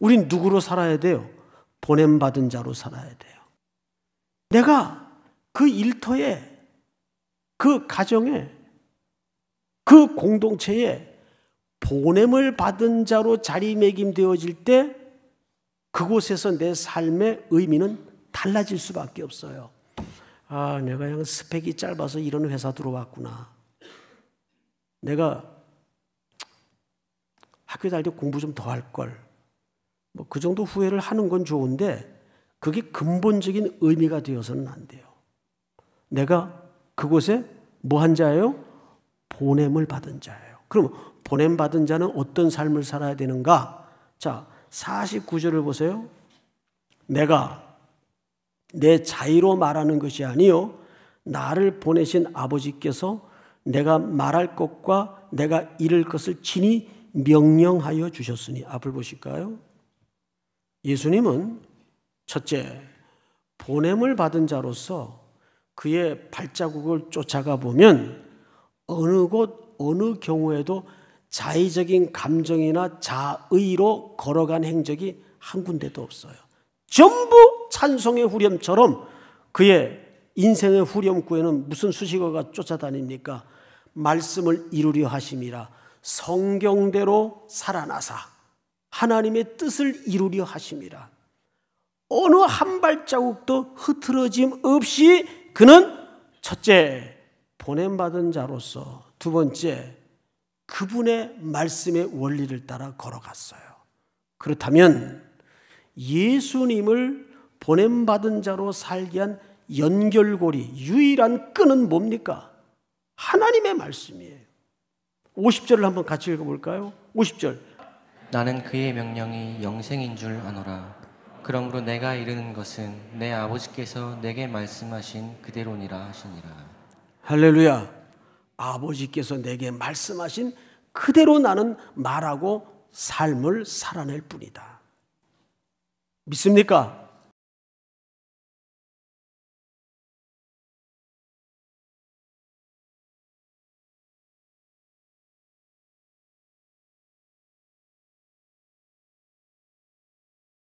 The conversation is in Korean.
우린 누구로 살아야 돼요? 보냄받은 자로 살아야 돼요. 내가 그 일터에, 그 가정에, 그 공동체에 보냄을 받은 자로 자리매김되어질 때 그곳에서 내 삶의 의미는 달라질 수밖에 없어요. 아, 내가 그냥 스펙이 짧아서 이런 회사 들어왔구나. 내가 학교 다닐 때 공부 좀 더 할 걸. 그 정도 후회를 하는 건 좋은데 그게 근본적인 의미가 되어서는 안 돼요. 내가 그곳에 뭐 한 자예요? 보냄을 받은 자예요. 그럼 보냄 받은 자는 어떤 삶을 살아야 되는가? 자, 49절을 보세요. 내가 내 자의로 말하는 것이 아니요 나를 보내신 아버지께서 내가 말할 것과 내가 이를 것을 친히 명령하여 주셨으니 앞을 보실까요? 예수님은 첫째, 보냄을 받은 자로서 그의 발자국을 쫓아가 보면 어느 곳, 어느 경우에도 자의적인 감정이나 자의로 걸어간 행적이 한 군데도 없어요. 전부 찬송의 후렴처럼 그의 인생의 후렴구에는 무슨 수식어가 쫓아다닙니까? 말씀을 이루려 하심이라 성경대로 살아나사 하나님의 뜻을 이루려 하심이라. 어느 한 발자국도 흐트러짐 없이 그는 첫째 보냄받은 자로서 두 번째 그분의 말씀의 원리를 따라 걸어갔어요. 그렇다면 예수님을 보냄받은 자로 살게 한 연결고리, 유일한 끈은 뭡니까? 하나님의 말씀이에요. 50절을 한번 같이 읽어볼까요? 50절. 나는 그의 명령이 영생인 줄 아노라. 그러므로 내가 이르는 것은 내 아버지께서 내게 말씀하신 그대로니라 하시니라. 할렐루야. 아버지께서 내게 말씀하신 그대로 나는 말하고 삶을 살아낼 뿐이다. 믿습니까?